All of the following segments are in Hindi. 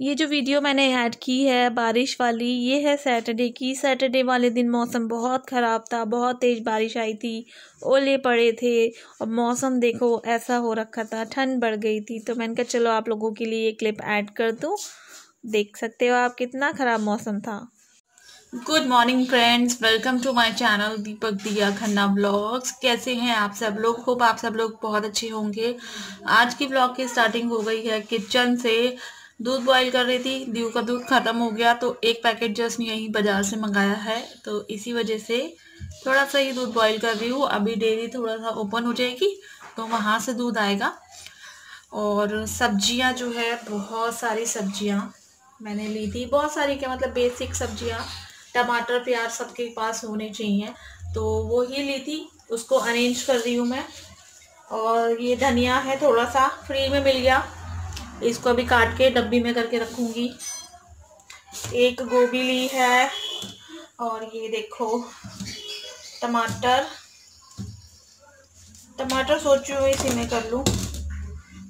ये जो वीडियो मैंने ऐड की है बारिश वाली ये है सैटरडे की सैटरडे वाले दिन मौसम बहुत ख़राब था बहुत तेज़ बारिश आई थी ओले पड़े थे और मौसम देखो ऐसा हो रखा था ठंड बढ़ गई थी तो मैंने कहा चलो आप लोगों के लिए ये क्लिप ऐड कर दूँ देख सकते हो आप कितना ख़राब मौसम था good morning friends welcome to my channel Deepak Diya Khanna blogs कैसे हैं आप सब लोग खूब आप सब लोग बहुत अच्छे होंगे आज की ब्लॉग की स्टार्टिंग हो गई है किचन से दूध बॉईल कर रही थी दीव का दूध ख़त्म हो गया तो एक पैकेट जस्ट यहीं बाज़ार से मंगाया है तो इसी वजह से थोड़ा सा ही दूध बॉईल कर रही हूँ अभी डेयरी थोड़ा सा ओपन हो जाएगी तो वहाँ से दूध आएगा और सब्जियाँ जो है बहुत सारी सब्जियाँ मैंने ली थी बहुत सारी क्या मतलब बेसिक सब्जियाँ टमाटर प्याज सबके पास होने चाहिए तो वो ही ली थी उसको अरेंज कर रही हूँ मैं और ये धनिया है थोड़ा सा फ्री में मिल गया इसको अभी काट के डब्बी में करके रखूँगी एक गोभी ली है और ये देखो टमाटर टमाटर सोच रही हूँ इसी में कर लूँ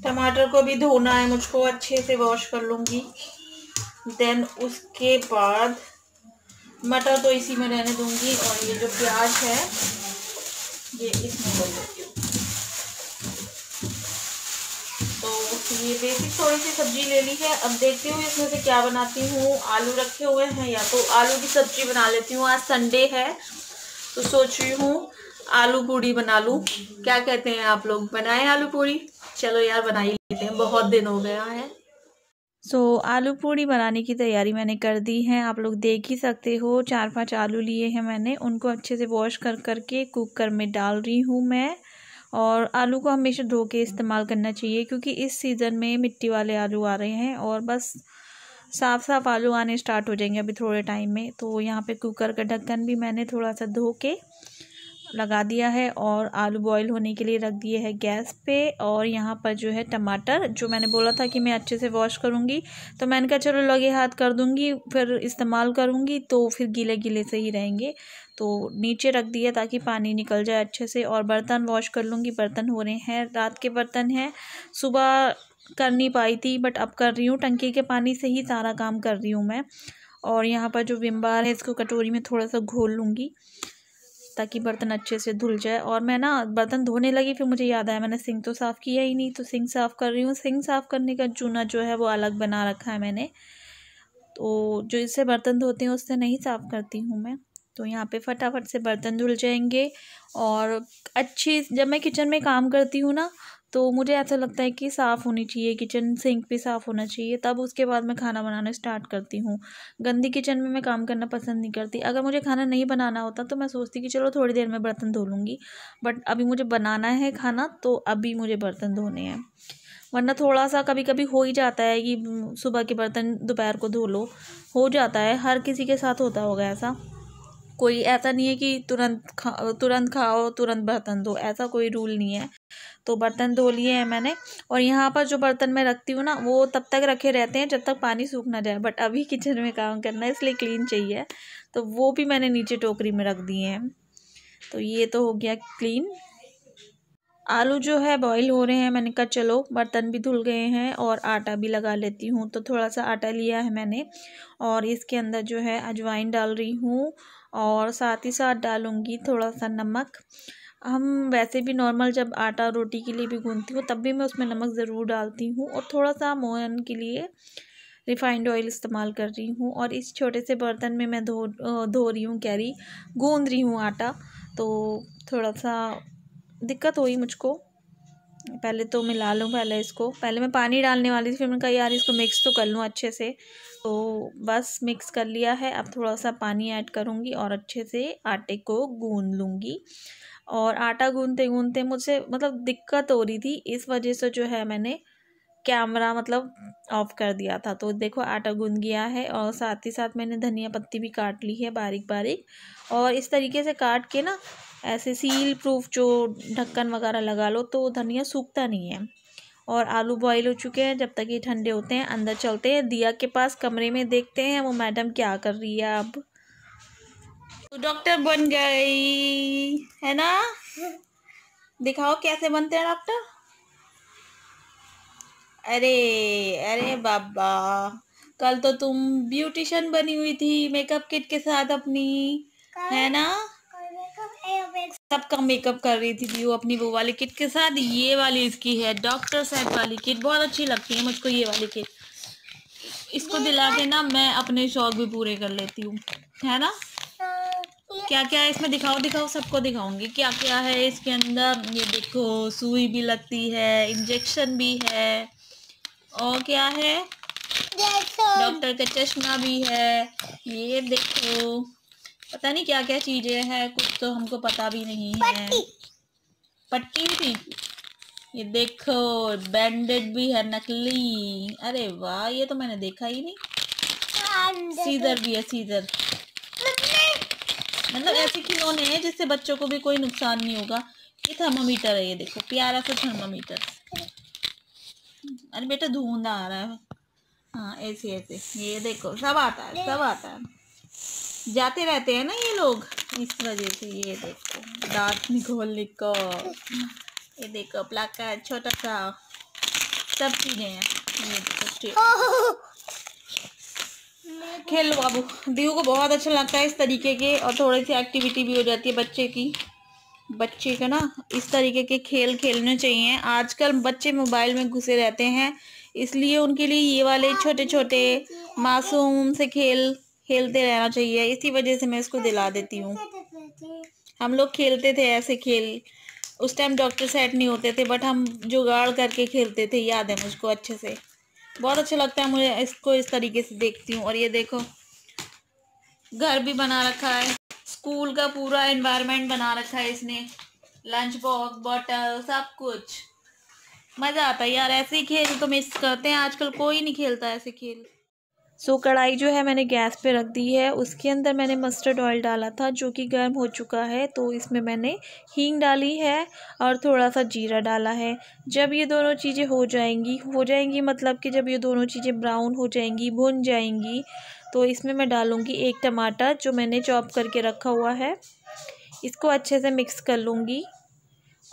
टमाटर को भी धोना है मुझको अच्छे से वॉश कर लूँगी देन उसके बाद मटर तो इसी में रहने दूँगी और ये जो प्याज है ये इसमें कर लेती हूँ ये बेसिक थोड़ी सी सब्जी ले ली है अब देखती हूँ इसमें से क्या बनाती हूँ आलू रखे हुए हैं या तो आलू की सब्जी बना लेती हूँ आज संडे है तो सोच रही हूँ आलू पूड़ी बना लूँ क्या कहते हैं आप लोग बनाए आलू पूड़ी चलो यार बना ही लेते हैं बहुत दिन हो गया है सो so, आलू पूड़ी बनाने की तैयारी मैंने कर दी है आप लोग देख ही सकते हो चार पांच आलू लिए हैं मैंने उनको अच्छे से वॉश कर करके कुकर में डाल रही हूँ मैं और आलू को हमेशा धो के इस्तेमाल करना चाहिए क्योंकि इस सीज़न में मिट्टी वाले आलू आ रहे हैं और बस साफ साफ आलू आने स्टार्ट हो जाएंगे अभी थोड़े टाइम में तो यहाँ पे कुकर का ढक्कन भी मैंने थोड़ा सा धो के लगा दिया है और आलू बॉईल होने के लिए रख दिए है गैस पे और यहाँ पर जो है टमाटर जो मैंने बोला था कि मैं अच्छे से वॉश करूँगी तो मैंने कहा चलो लगे हाथ कर दूँगी फिर इस्तेमाल करूँगी तो फिर गीले गीले से ही रहेंगे तो नीचे रख दिया ताकि पानी निकल जाए अच्छे से और बर्तन वॉश कर लूँगी बर्तन हो रहे हैं रात के बर्तन हैं सुबह कर नहीं पाई थी बट अब कर रही हूँ टंकी के पानी से ही सारा काम कर रही हूँ मैं और यहाँ पर जो विम बार है इसको कटोरी में थोड़ा सा घोल लूँगी ताकि बर्तन अच्छे से धुल जाए और मैं ना बर्तन धोने लगी फिर मुझे याद आया मैंने सिंक तो साफ़ किया ही नहीं तो सिंक साफ़ कर रही हूँ सिंक साफ़ करने का चूना जो है वो अलग बना रखा है मैंने तो जो इससे बर्तन धोते हैं उससे नहीं साफ़ करती हूँ मैं तो यहाँ पे फटाफट से बर्तन धुल जाएंगे और अच्छी जब मैं किचन में काम करती हूँ ना तो मुझे ऐसा लगता है कि साफ़ होनी चाहिए किचन सिंक भी साफ़ होना चाहिए तब उसके बाद मैं खाना बनाना स्टार्ट करती हूँ गंदी किचन में मैं काम करना पसंद नहीं करती अगर मुझे खाना नहीं बनाना होता तो मैं सोचती कि चलो थोड़ी देर में बर्तन धो लूँगी बट अभी मुझे बनाना है खाना तो अभी मुझे बर्तन धोने हैं वरना थोड़ा सा कभी कभी हो ही जाता है कि सुबह के बर्तन दोपहर को धो लो हो जाता है हर किसी के साथ होता होगा ऐसा कोई ऐसा नहीं है कि तुरंत खा तुरंत खाओ तुरंत बर्तन धो ऐसा कोई रूल नहीं है तो बर्तन धो लिए हैं मैंने और यहाँ पर जो बर्तन मैं रखती हूँ ना वो तब तक रखे रहते हैं जब तक पानी सूख ना जाए बट अभी किचन में काम करना है इसलिए क्लीन चाहिए तो वो भी मैंने नीचे टोकरी में रख दिए हैं तो ये तो हो गया क्लीन आलू जो है बॉईल हो रहे हैं मैंने कहा चलो बर्तन भी धुल गए हैं और आटा भी लगा लेती हूँ तो थोड़ा सा आटा लिया है मैंने और इसके अंदर जो है अजवाइन डाल रही हूँ और साथ ही साथ डालूँगी थोड़ा सा नमक हम वैसे भी नॉर्मल जब आटा रोटी के लिए भी गूंथती हूँ तब भी मैं उसमें नमक ज़रूर डालती हूँ और थोड़ा सा मोहन के लिए रिफाइंड ऑयल इस्तेमाल कर रही हूँ और इस छोटे से बर्तन में मैं धो धो रही हूँ कैरी गूंद रही हूँ आटा तो थोड़ा सा दिक्कत हुई मुझको पहले तो मिला लूँ पहले इसको पहले मैं पानी डालने वाली थी फिर मैंने कहा यार इसको मिक्स तो कर लूँ अच्छे से तो बस मिक्स कर लिया है अब थोड़ा सा पानी ऐड करूँगी और अच्छे से आटे को गूंद लूँगी और आटा गूंदते गूंदते मुझे मतलब दिक्कत हो रही थी इस वजह से जो है मैंने कैमरा मतलब ऑफ कर दिया था तो देखो आटा गूंद गया है और साथ ही साथ मैंने धनिया पत्ती भी काट ली है बारीक बारीक और इस तरीके से काट के ना ऐसे सील प्रूफ जो ढक्कन वगैरह लगा लो तो धनिया सूखता नहीं है और आलू बॉईल हो चुके हैं जब तक ये ठंडे होते हैं अंदर चलते हैं दिया के पास कमरे में देखते हैं वो मैडम क्या कर रही है अब तो डॉक्टर बन गई है ना दिखाओ कैसे बनते हैं डॉक्टर अरे अरे बाबा कल तो तुम ब्यूटिशियन बनी हुई थी मेकअप किट के साथ अपनी है ना सबका मेकअप कर रही थी वो अपनी वो वाली किट के साथ ये वाली इसकी है डॉक्टर साहब वाली किट बहुत अच्छी लगती है मुझको ये वाली किट इसको दिला के ना मैं अपने शौक भी पूरे कर लेती हूँ है ना हाँ, क्या क्या है इसमें दिखाओ दिखाओ सबको दिखाऊंगी क्या क्या है इसके अंदर ये देखो सुई भी लगती है इंजेक्शन भी है और क्या है डॉक्टर का चश्मा भी है ये देखो पता नहीं क्या क्या चीजें हैं कुछ तो हमको पता भी नहीं है पट्टी भी थी ये देखो बैंडेड भी है नकली अरे वाह ये तो मैंने देखा ही नहीं सीजर भी है सीजर मतलब ऐसे खिलौने हैं जिससे बच्चों को भी कोई नुकसान नहीं होगा ये थर्मोमीटर है ये देखो प्यारा सा थर्मोमीटर अरे बेटा धुंधा आ रहा है हाँ ऐसे ऐसे ये देखो सब आता है सब आता है जाते रहते हैं ना ये लोग इस वजह से ये देखो दांत निकोल निको ये देखो प्लाक का छोटा सा सब चीज़ें हैं ये देखो खेल बाबू दीहू को बहुत अच्छा लगता है इस तरीके के और थोड़ी सी एक्टिविटी भी हो जाती है बच्चे की बच्चे का ना इस तरीके के खेल खेलने चाहिए आजकल बच्चे मोबाइल में घुसे रहते हैं इसलिए उनके लिए ये वाले छोटे छोटे मासूम से खेल खेलते रहना चाहिए इसी वजह से मैं इसको दिला देती हूँ हम लोग खेलते थे ऐसे खेल उस टाइम डॉक्टर सेट नहीं होते थे बट हम जुगाड़ करके खेलते थे याद है मुझको अच्छे से बहुत अच्छा लगता है मुझे इसको इस तरीके से देखती हूँ और ये देखो घर भी बना रखा है स्कूल का पूरा इन्वायरमेंट बना रखा है इसने लंच बॉक्स बॉटल सब कुछ मज़ा आता है यार ऐसे ही खेल तो मिस करते हैं आजकल कोई नहीं खेलता ऐसे खेल सो so, कढ़ाई जो है मैंने गैस पे रख दी है उसके अंदर मैंने मस्टर्ड ऑयल डाला था जो कि गर्म हो चुका है तो इसमें मैंने हींग डाली है और थोड़ा सा जीरा डाला है जब ये दोनों चीज़ें हो जाएंगी हो जाएंगी मतलब कि जब ये दोनों चीज़ें ब्राउन हो जाएंगी भुन जाएंगी तो इसमें मैं डालूँगी एक टमाटर जो मैंने चॉप करके रखा हुआ है इसको अच्छे से मिक्स कर लूँगी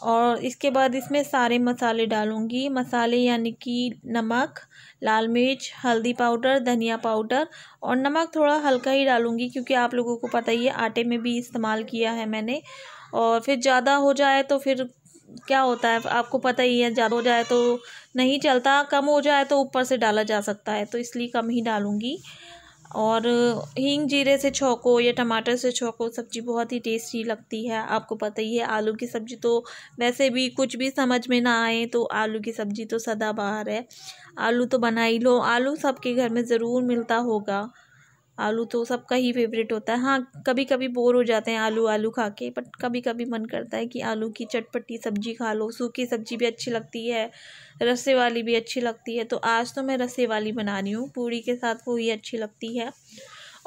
और इसके बाद इसमें सारे मसाले डालूंगी मसाले यानी कि नमक लाल मिर्च हल्दी पाउडर धनिया पाउडर और नमक थोड़ा हल्का ही डालूँगी क्योंकि आप लोगों को पता ही है आटे में भी इस्तेमाल किया है मैंने और फिर ज़्यादा हो जाए तो फिर क्या होता है आपको पता ही है ज़्यादा हो जाए तो नहीं चलता कम हो जाए तो ऊपर से डाला जा सकता है तो इसलिए कम ही डालूँगी और हींग जीरे से छौको या टमाटर से छोंको सब्ज़ी बहुत ही टेस्टी लगती है आपको पता ही है आलू की सब्ज़ी तो वैसे भी कुछ भी समझ में ना आए तो आलू की सब्ज़ी तो सदा बाहर है आलू तो बना ही लो आलू सबके घर में ज़रूर मिलता होगा आलू तो सबका ही फेवरेट होता है हाँ कभी कभी बोर हो जाते हैं आलू आलू खा के बट कभी कभी मन करता है कि आलू की चटपटी सब्जी खा लो सूखी सब्जी भी अच्छी लगती है रस्से वाली भी अच्छी लगती है तो आज तो मैं रस्से वाली बना रही हूँ पूड़ी के साथ वो ही अच्छी लगती है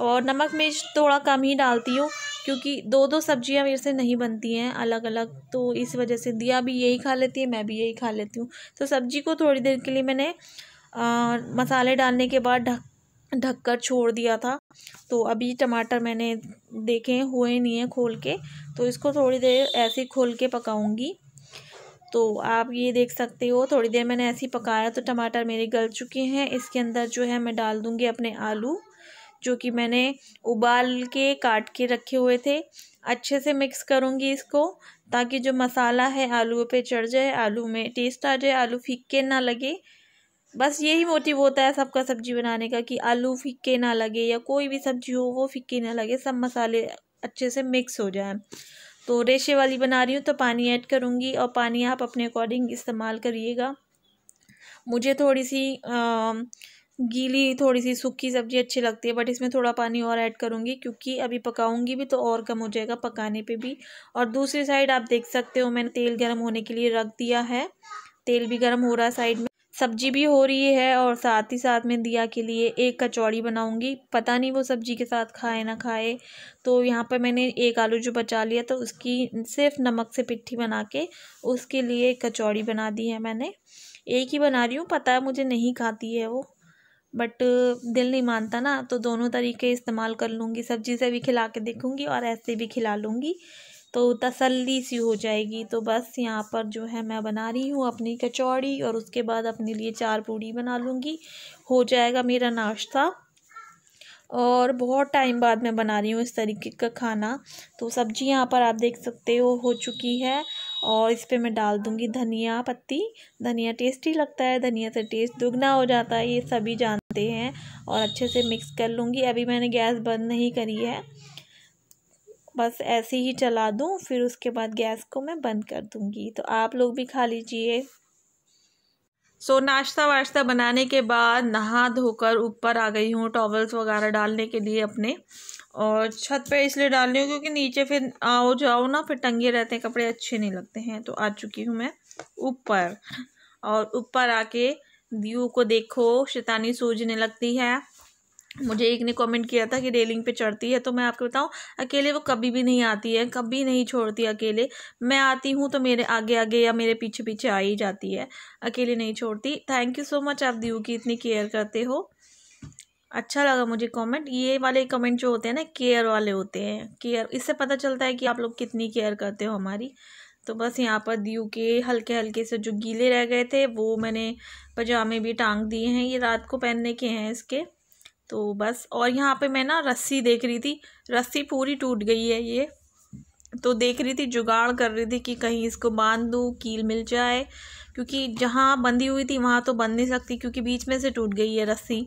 और नमक मिर्च थोड़ा कम ही डालती हूँ क्योंकि दो दो सब्ज़ियाँ मेरे से नहीं बनती हैं अलग अलग तो इस वजह से दिया भी यही खा लेती है मैं भी यही खा लेती हूँ तो सब्जी को थोड़ी देर के लिए मैंने मसाले डालने के बाद ढक ढककर छोड़ दिया था तो अभी टमाटर मैंने देखे हुए नहीं है खोल के तो इसको थोड़ी देर ऐसे खोल के पकाऊंगी तो आप ये देख सकते हो थोड़ी देर मैंने ऐसे ही पकाया तो टमाटर मेरे गल चुके हैं इसके अंदर जो है मैं डाल दूँगी अपने आलू जो कि मैंने उबाल के काट के रखे हुए थे अच्छे से मिक्स करूँगी इसको ताकि जो मसाला है आलू पे चढ़ जाए आलू में टेस्ट आ जाए आलू फीक के ना लगे बस यही मोटिव होता है सबका सब्जी बनाने का कि आलू फिक्के ना लगे या कोई भी सब्जी हो वो फिक्के ना लगे सब मसाले अच्छे से मिक्स हो जाए तो रेशे वाली बना रही हूँ तो पानी ऐड करूँगी और पानी आप अपने अकॉर्डिंग इस्तेमाल करिएगा मुझे थोड़ी सी आ, गीली थोड़ी सी सूखी सब्ज़ी अच्छी लगती है बट इसमें थोड़ा पानी और ऐड करूँगी क्योंकि अभी पकाऊँगी भी तो और कम हो जाएगा पकाने पे भी और दूसरी साइड आप देख सकते हो मैंने तेल गर्म होने के लिए रख दिया है तेल भी गर्म हो रहा है साइड में सब्जी भी हो रही है और साथ ही साथ में दिया के लिए एक कचौड़ी बनाऊंगी पता नहीं वो सब्जी के साथ खाए ना खाए तो यहाँ पर मैंने एक आलू जो बचा लिया तो उसकी सिर्फ नमक से पिट्ठी बना के उसके लिए एक कचौड़ी बना दी है मैंने एक ही बना रही हूँ पता है मुझे नहीं खाती है वो बट दिल नहीं मानता ना तो दोनों तरीके इस्तेमाल कर लूँगी सब्जी से भी खिला के देखूँगी और ऐसे भी खिला लूँगी तो तसल्ली सी हो जाएगी तो बस यहाँ पर जो है मैं बना रही हूँ अपनी कचौड़ी और उसके बाद अपने लिए चार पूड़ी बना लूँगी हो जाएगा मेरा नाश्ता और बहुत टाइम बाद मैं बना रही हूँ इस तरीके का खाना तो सब्जी यहाँ पर आप देख सकते हो हो चुकी है और इस पर मैं डाल दूँगी धनिया पत्ती धनिया टेस्टी लगता है धनिया से टेस्ट दुगना हो जाता है ये सभी जानते हैं और अच्छे से मिक्स कर लूँगी अभी मैंने गैस बंद नहीं करी है बस ऐसे ही चला दूँ फिर उसके बाद गैस को मैं बंद कर दूँगी तो आप लोग भी खा लीजिए सो so, नाश्ता वाश्ता बनाने के बाद नहा धोकर ऊपर आ गई हूँ टॉवल्स वगैरह डालने के लिए अपने और छत पे इसलिए डाल रही हूँ क्योंकि नीचे फिर आओ जाओ ना फिर टंगे रहते हैं कपड़े अच्छे नहीं लगते हैं तो आ चुकी हूँ मैं ऊपर और ऊपर आके व्यू को देखो शैतानी सूझने लगती है मुझे एक ने कमेंट किया था कि रेलिंग पे चढ़ती है तो मैं आपको बताऊं अकेले वो कभी भी नहीं आती है कभी नहीं छोड़ती अकेले मैं आती हूँ तो मेरे आगे आगे या मेरे पीछे पीछे आ ही जाती है अकेले नहीं छोड़ती थैंक यू सो मच आप दीव की इतनी केयर करते हो अच्छा लगा मुझे कमेंट ये वाले कमेंट जो होते हैं ना केयर वाले होते हैं केयर इससे पता चलता है कि आप लोग कितनी केयर करते हो हमारी तो बस यहाँ पर दीव के हल्के हल्के से जो गीले रह गए थे वो मैंने पजामे भी टांग दिए हैं ये रात को पहनने के हैं इसके तो बस और यहाँ पे मैं ना रस्सी देख रही थी रस्सी पूरी टूट गई है ये तो देख रही थी जुगाड़ कर रही थी कि कहीं इसको बांध दूँ कील मिल जाए क्योंकि जहाँ बंधी हुई थी वहाँ तो बंध नहीं सकती क्योंकि बीच में से टूट गई है रस्सी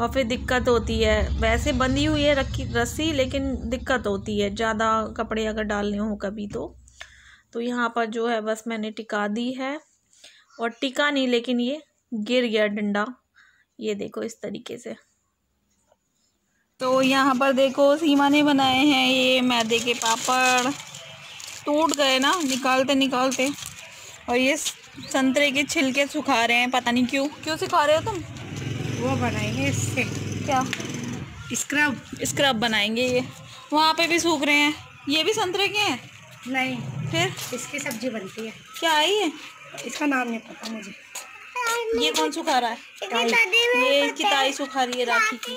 और फिर दिक्कत होती है वैसे बंधी हुई है रखी रस्सी लेकिन दिक्कत होती है ज़्यादा कपड़े अगर डालने हो कभी तो तो यहाँ पर जो है बस मैंने टिका दी है और टिका नहीं लेकिन ये गिर गया डंडा ये देखो इस तरीके से तो यहाँ पर देखो सीमा ने बनाए हैं ये मैदे के पापड़ टूट गए ना निकालते निकालते और ये संतरे के छिलके सुखा रहे हैं पता नहीं क्यों क्यों सुखा रहे हो तुम वो बनाएंगे इससे क्या स्क्रब स्क्रब बनाएंगे ये वहाँ पे भी सूख रहे हैं ये भी संतरे के हैं नहीं फिर इसकी सब्जी बनती है क्या आई है इसका नाम नहीं पता मुझे ये कौन सुखा रहा है ये किताई ताई सुखा रही है राखी की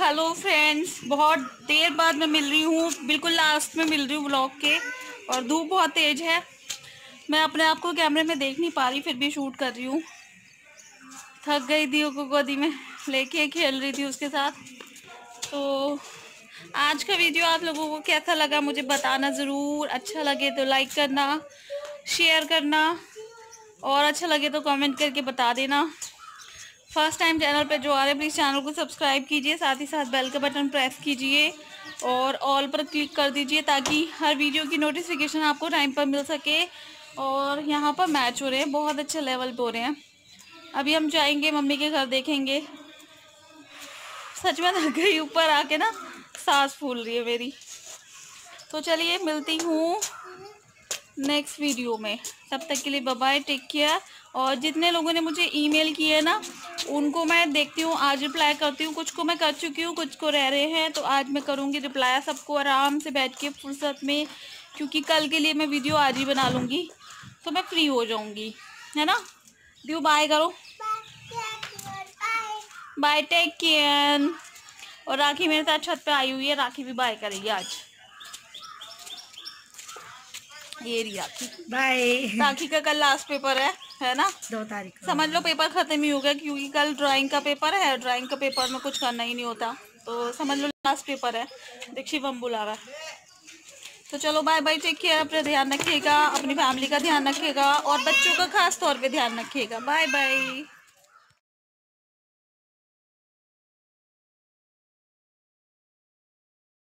हेलो फ्रेंड्स बहुत देर बाद मैं मिल रही हूँ बिल्कुल लास्ट में मिल रही हूँ ब्लॉग के और धूप बहुत तेज़ है मैं अपने आप को कैमरे में देख नहीं पा रही फिर भी शूट कर रही हूँ थक गई थी को गोदी में लेके खेल रही थी उसके साथ तो आज का वीडियो आप लोगों को कैसा लगा मुझे बताना ज़रूर अच्छा लगे तो लाइक करना शेयर करना और अच्छा लगे तो कमेंट करके बता देना फर्स्ट टाइम चैनल पर जो आ रहे हैं प्लीज़ चैनल को सब्सक्राइब कीजिए साथ ही साथ बेल का बटन प्रेस कीजिए और ऑल पर क्लिक कर दीजिए ताकि हर वीडियो की नोटिफिकेशन आपको टाइम पर मिल सके और यहाँ पर मैच हो रहे हैं बहुत अच्छे लेवल पर हो रहे हैं अभी हम जाएंगे मम्मी के घर देखेंगे सच में थक गई ऊपर आके ना सांस फूल रही है मेरी तो चलिए मिलती हूँ नेक्स्ट वीडियो में तब तक के लिए बाय टेक केयर और जितने लोगों ने मुझे ईमेल किए ना उनको मैं देखती हूँ आज रिप्लाई करती हूँ कुछ को मैं कर चुकी हूँ कुछ को रह रहे हैं तो आज मैं करूँगी रिप्लाई सबको आराम से बैठ के फुर्सत में क्योंकि कल के लिए मैं वीडियो आज ही बना लूँगी तो मैं फ्री हो जाऊँगी है ना दियो बाय करो बाय टेक केयर और राखी मेरे साथ छत पर आई हुई है राखी भी बाय करेगी आज ये बाय राखी का कल लास्ट पेपर है है ना दो तारीख समझ लो पेपर खत्म ही हो गया क्योंकि कल ड्राइंग का पेपर है ड्राइंग का पेपर में कुछ करना ही नहीं होता तो समझ लो लास्ट पेपर है दीक्षित बम बुला रहा है तो चलो बाय बाय टेक केयर अपना ध्यान रखिएगा अपनी फैमिली का ध्यान रखिएगा और बच्चों का खास तौर पे ध्यान रखिएगा बाय बाय